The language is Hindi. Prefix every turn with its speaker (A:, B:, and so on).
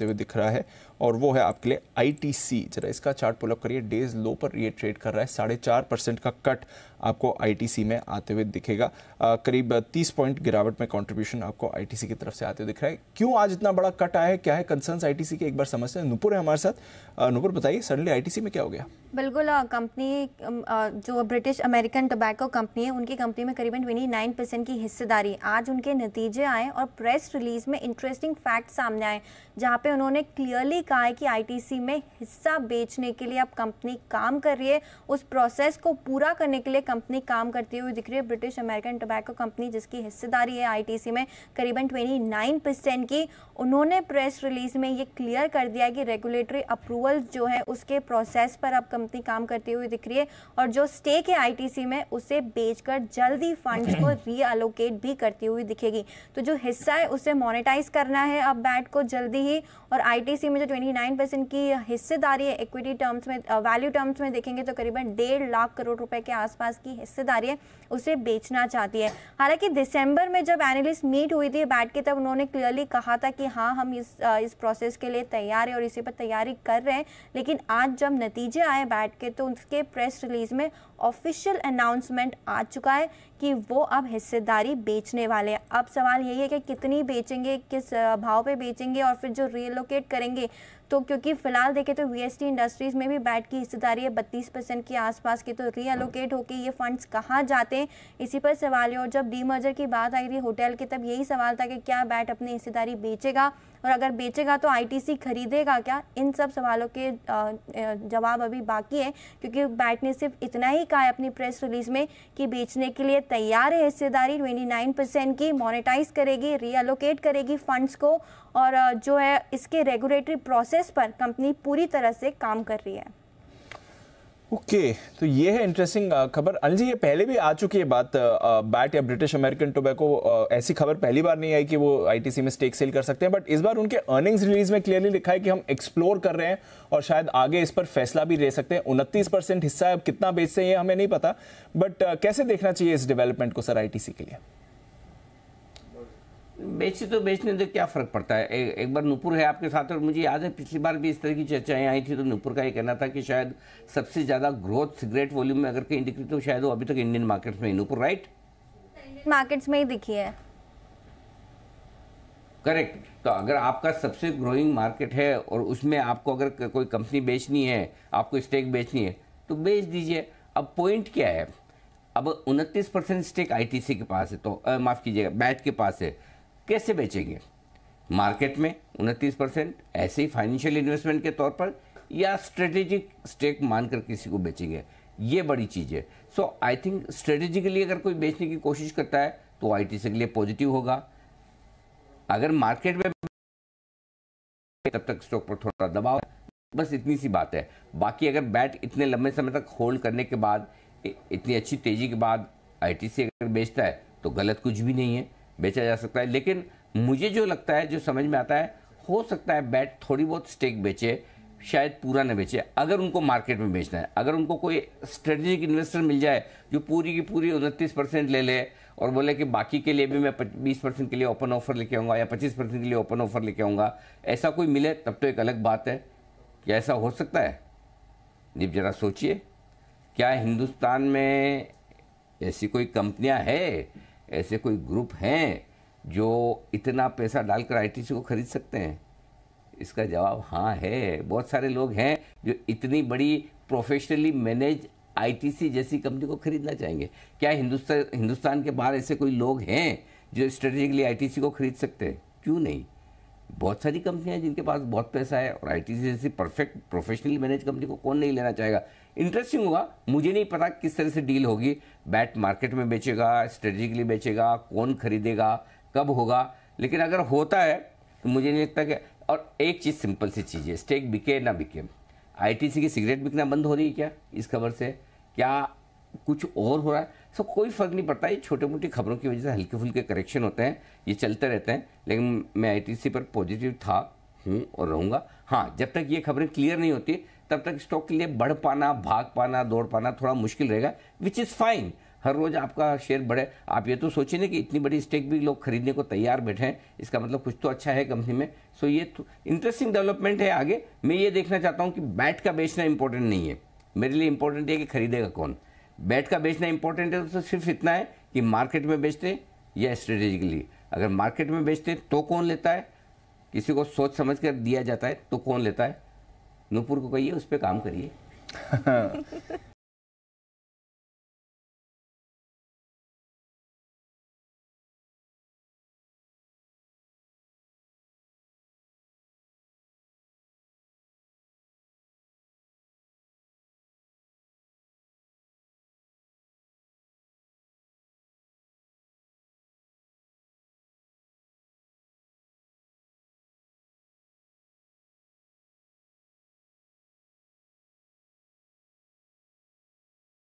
A: हुए दिख रहा है और वो है आपके लिए आईटीसी जरा इसका चार्ट पुलअप करिए डेज लो पर ये ट्रेड कर रहा है साढ़े चार परसेंट का कट आपको आईटीसी में आते हुए दिखेगा आ, करीब तीस पॉइंट गिरावट में कंट्रीब्यूशन आपको आईटीसी की तरफ से आते हुए दिख रहा है क्यों आज इतना बड़ा कट आया है क्या है कंसर्न आईटीसी के एक बार समझते हैं नुपुर है हमारे साथ नुपुर बताइए सडनली आईटीसी में क्या हो गया
B: बिल्कुल कंपनी जो ब्रिटिश अमेरिकन टोबैको कंपनी है उनकी कंपनी में करीबन ट्वेंटी नाइन परसेंट की हिस्सेदारी आज उनके नतीजे आए और प्रेस रिलीज में इंटरेस्टिंग फैक्ट सामने आए जहाँ पे उन्होंने क्लियरली कहा है कि आईटीसी में हिस्सा बेचने के लिए अब कंपनी काम कर रही है उस प्रोसेस को पूरा करने के लिए कंपनी काम करती हुई दिख रही है ब्रिटिश अमेरिकन टोबैको कंपनी जिसकी हिस्सेदारी है आई में करीबन ट्वेंटी की उन्होंने प्रेस रिलीज में ये क्लियर कर दिया कि रेगुलेटरी अप्रूवल जो है उसके प्रोसेस पर अब कंपनी काम करती हुई दिख रही है और जो स्टेक है आई में उसे बेचकर जल्दी फंड्स को रीअलोकेट भी करती हुई दिखेगी तो जो हिस्सा है उसे मोनेटाइज करना है अब बैट को जल्दी ही और आईटीसी में जो 29 परसेंट की हिस्सेदारी है इक्विटी टर्म्स में वैल्यू टर्म्स में देखेंगे तो करीबन डेढ़ लाख करोड़ रुपए के आसपास की हिस्सेदारी है उसे बेचना चाहती है हालांकि दिसंबर में जब एनालिस्ट मीट हुई थी बैठ के तब उन्होंने क्लियरली कहा था कि हाँ हम इस इस प्रोसेस के लिए तैयार है और इसी पर तैयारी कर रहे हैं लेकिन आज जब नतीजे आए बैठ के तो उसके प्रेस रिलीज में ऑफिशियल अनाउंसमेंट आ चुका है कि वो अब हिस्सेदारी बेचने वाले हैं अब सवाल यही है कि कितनी बेचेंगे किस भाव पे बेचेंगे और फिर जो रिलोकेट करेंगे तो क्योंकि फिलहाल देखें तो वी इंडस्ट्रीज़ में भी बैट की हिस्सेदारी है बत्तीस परसेंट के आसपास की तो रीअलोकेट होकर ये फंड्स कहाँ जाते हैं इसी पर सवाल है और जब डी मर्जर की बात आई थी होटल की तब यही सवाल था कि क्या बैट अपनी हिस्सेदारी बेचेगा और अगर बेचेगा तो आईटीसी खरीदेगा क्या इन सब सवालों के जवाब अभी बाकी है क्योंकि बैट ने सिर्फ इतना ही कहा है अपनी प्रेस रिलीज में कि बेचने के लिए तैयार है हिस्सेदारी 29 परसेंट की मोनेटाइज करेगी रीअलोकेट करेगी फंड्स को और जो है इसके रेगुलेटरी प्रोसेस जिस पर कंपनी पूरी तरह से काम कर रही है
A: ओके okay, तो ये है इंटरेस्टिंग खबर अनिल जी ये पहले भी आ चुकी है बात बैट या ब्रिटिश अमेरिकन टोबैको ऐसी खबर पहली बार नहीं आई कि वो आईटीसी में स्टेक सेल कर सकते हैं बट इस बार उनके अर्निंग्स रिलीज में क्लियरली लिखा है कि हम एक्सप्लोर कर रहे हैं और शायद आगे इस पर फैसला भी ले सकते हैं उनतीस परसेंट हिस्सा है अब कितना बेचते हैं ये हमें नहीं पता बट कैसे देखना चाहिए इस डेवलपमेंट को सर आई के लिए
C: बेची तो बेचने तो क्या फ़र्क पड़ता है ए, एक बार नूपुर है आपके साथ और मुझे याद है पिछली बार भी इस तरह की चर्चाएं आई थी तो नूपुर का ये कहना था कि शायद सबसे ज़्यादा ग्रोथ सिगरेट वॉल्यूम में अगर कहीं दिखी तो शायद वो अभी तक इंडियन मार्केट्स में ही नूपुर राइट
B: मार्केट्स में ही दिखी है
C: करेक्ट तो अगर आपका सबसे ग्रोइंग मार्केट है और उसमें आपको अगर कोई कंपनी बेचनी है आपको स्टेक बेचनी है तो बेच दीजिए अब पॉइंट क्या है अब उनतीस परसेंट स्टेक आईटीसी के पास है तो माफ़ कीजिएगा बैट के पास है कैसे बेचेंगे मार्केट में उनतीस परसेंट ऐसे ही फाइनेंशियल इन्वेस्टमेंट के तौर पर या स्ट्रेटेजिक स्टेक मानकर किसी को बेचेंगे ये बड़ी चीज़ है सो आई थिंक स्ट्रेटेजिकली अगर कोई बेचने की कोशिश करता है तो आई के लिए पॉजिटिव होगा अगर मार्केट में तब तक स्टॉक पर थोड़ा दबाव बस इतनी सी बात है बाकी अगर बैट इतने लंबे समय तक होल्ड करने के बाद इतनी अच्छी तेज़ी के बाद आई अगर बेचता है तो गलत कुछ भी नहीं है बेचा जा सकता है लेकिन मुझे जो लगता है जो समझ में आता है हो सकता है बैट थोड़ी बहुत स्टेक बेचे शायद पूरा ना बेचे अगर उनको मार्केट में बेचना है अगर उनको कोई स्ट्रेटेजिक इन्वेस्टर मिल जाए जो पूरी की पूरी उनतीस परसेंट ले ले और बोले कि बाकी के लिए भी मैं बीस परसेंट के लिए ओपन ऑफर लेके आऊँगा या पच्चीस परसेंट के लिए ओपन ऑफर लेके आऊँगा ऐसा कोई मिले तब तो एक अलग बात है क्या ऐसा हो सकता है दीप जरा सोचिए क्या हिंदुस्तान में ऐसी कोई कंपनियाँ है ऐसे कोई ग्रुप हैं जो इतना पैसा डालकर आईटीसी को खरीद सकते हैं इसका जवाब हाँ है बहुत सारे लोग हैं जो इतनी बड़ी प्रोफेशनली मैनेज आईटीसी जैसी कंपनी को खरीदना चाहेंगे क्या हिंदुस्तान हिंदुस्तान के बाहर ऐसे कोई लोग हैं जो स्ट्रेटेजिकली आईटीसी को खरीद सकते हैं क्यों नहीं बहुत सारी कंपनियां जिनके पास बहुत पैसा है और आई जैसी परफेक्ट प्रोफेशनली मैनेज कंपनी को कौन नहीं लेना चाहेगा इंटरेस्टिंग होगा मुझे नहीं पता किस तरह से डील होगी बैट मार्केट में बेचेगा स्ट्रेटेजिकली बेचेगा कौन खरीदेगा कब होगा लेकिन अगर होता है तो मुझे नहीं लगता कि और एक चीज़ सिंपल सी चीज़ है स्टेक बिके ना बिके आई की सिगरेट बिकना बंद हो रही है क्या इस खबर से क्या कुछ और हो रहा है सो कोई फ़र्क नहीं पड़ता ये छोटे मोटी खबरों की वजह से हल्के फुल्के करेक्शन होते हैं ये चलते रहते हैं लेकिन मैं आईटीसी पर पॉजिटिव था हूँ और रहूँगा हाँ जब तक ये खबरें क्लियर नहीं होती तब तक स्टॉक के लिए बढ़ पाना भाग पाना दौड़ पाना थोड़ा मुश्किल रहेगा विच इज़ फाइन हर रोज़ आपका शेयर बढ़े आप ये तो सोचिए ना कि इतनी बड़ी स्टेक भी लोग खरीदने को तैयार बैठे हैं इसका मतलब कुछ तो अच्छा है कंपनी में सो ये तो इंटरेस्टिंग डेवलपमेंट है आगे मैं ये देखना चाहता हूँ कि बैट का बेचना इंपॉर्टेंट नहीं है मेरे लिए इंपॉर्टेंट है कि खरीदेगा कौन बैट का बेचना इंपॉर्टेंट है तो सिर्फ इतना है कि मार्केट में बेचते या स्ट्रेटेजिकली अगर मार्केट में बेचते तो कौन लेता है किसी को सोच समझ कर दिया जाता है तो कौन लेता है नूपुर को कहिए उस पर काम करिए